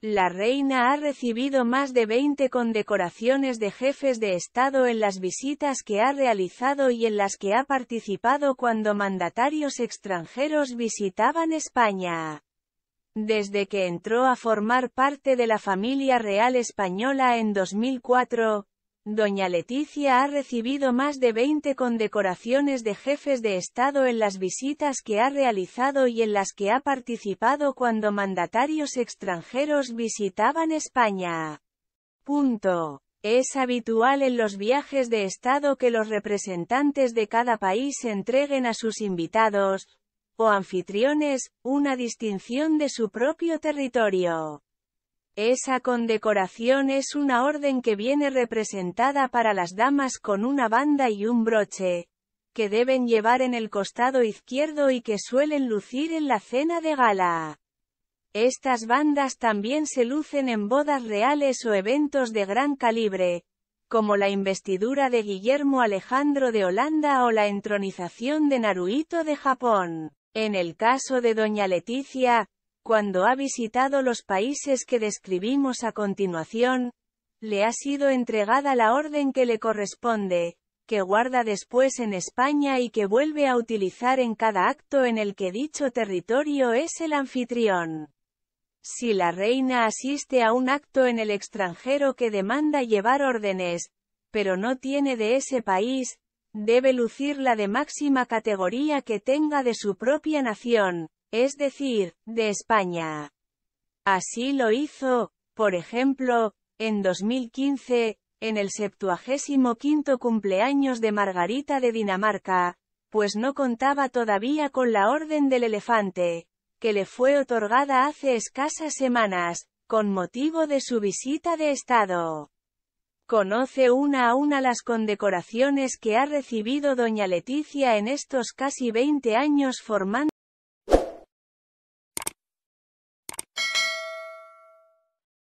La reina ha recibido más de 20 condecoraciones de jefes de Estado en las visitas que ha realizado y en las que ha participado cuando mandatarios extranjeros visitaban España. Desde que entró a formar parte de la familia real española en 2004, Doña Leticia ha recibido más de 20 condecoraciones de jefes de Estado en las visitas que ha realizado y en las que ha participado cuando mandatarios extranjeros visitaban España. Punto. Es habitual en los viajes de Estado que los representantes de cada país entreguen a sus invitados, o anfitriones, una distinción de su propio territorio. Esa condecoración es una orden que viene representada para las damas con una banda y un broche, que deben llevar en el costado izquierdo y que suelen lucir en la cena de gala. Estas bandas también se lucen en bodas reales o eventos de gran calibre, como la investidura de Guillermo Alejandro de Holanda o la entronización de Naruhito de Japón. En el caso de Doña Leticia, cuando ha visitado los países que describimos a continuación, le ha sido entregada la orden que le corresponde, que guarda después en España y que vuelve a utilizar en cada acto en el que dicho territorio es el anfitrión. Si la reina asiste a un acto en el extranjero que demanda llevar órdenes, pero no tiene de ese país, debe lucir la de máxima categoría que tenga de su propia nación, es decir, de España. Así lo hizo, por ejemplo, en 2015, en el 75 cumpleaños de Margarita de Dinamarca, pues no contaba todavía con la Orden del Elefante, que le fue otorgada hace escasas semanas, con motivo de su visita de Estado. Conoce una a una las condecoraciones que ha recibido doña Leticia en estos casi 20 años formando